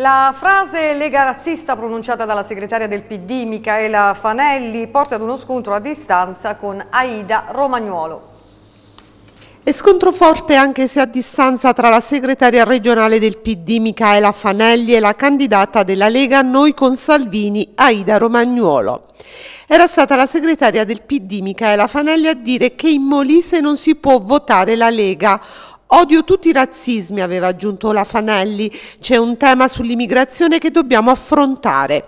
La frase lega razzista pronunciata dalla segretaria del PD Michaela Fanelli porta ad uno scontro a distanza con Aida Romagnuolo. E scontro forte anche se a distanza tra la segretaria regionale del PD Michaela Fanelli e la candidata della Lega Noi con Salvini Aida Romagnuolo. Era stata la segretaria del PD Michaela Fanelli a dire che in Molise non si può votare la Lega. Odio tutti i razzismi, aveva aggiunto la Fanelli, c'è un tema sull'immigrazione che dobbiamo affrontare.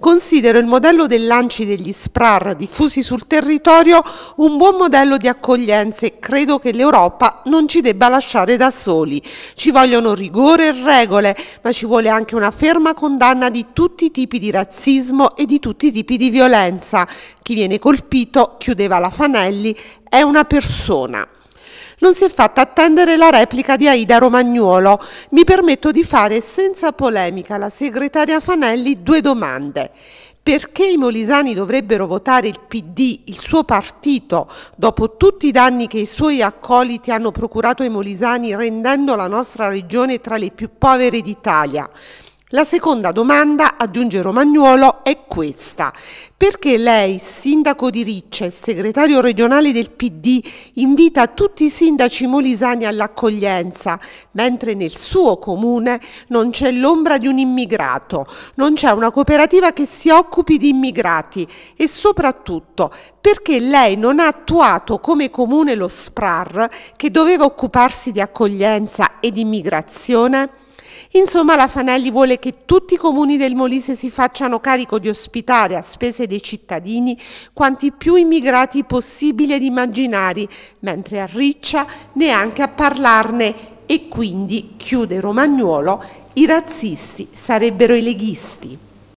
Considero il modello del dell'ANCI degli SPRAR diffusi sul territorio un buon modello di accoglienza e credo che l'Europa non ci debba lasciare da soli. Ci vogliono rigore e regole, ma ci vuole anche una ferma condanna di tutti i tipi di razzismo e di tutti i tipi di violenza. Chi viene colpito, chiudeva la Fanelli, è una persona non si è fatta attendere la replica di Aida Romagnuolo. Mi permetto di fare senza polemica alla segretaria Fanelli due domande perché i molisani dovrebbero votare il PD, il suo partito, dopo tutti i danni che i suoi accoliti hanno procurato ai molisani rendendo la nostra regione tra le più povere d'Italia. La seconda domanda, aggiunge Romagnuolo, è questa. Perché lei, sindaco di Riccia e segretario regionale del PD, invita tutti i sindaci molisani all'accoglienza, mentre nel suo comune non c'è l'ombra di un immigrato, non c'è una cooperativa che si occupi di immigrati e soprattutto perché lei non ha attuato come comune lo SPRAR che doveva occuparsi di accoglienza ed immigrazione? Insomma, la Fanelli vuole che tutti i comuni del Molise si facciano carico di ospitare a spese dei cittadini quanti più immigrati possibili ed immaginari, mentre a Riccia neanche a parlarne e quindi, chiude Romagnuolo, i razzisti sarebbero i leghisti.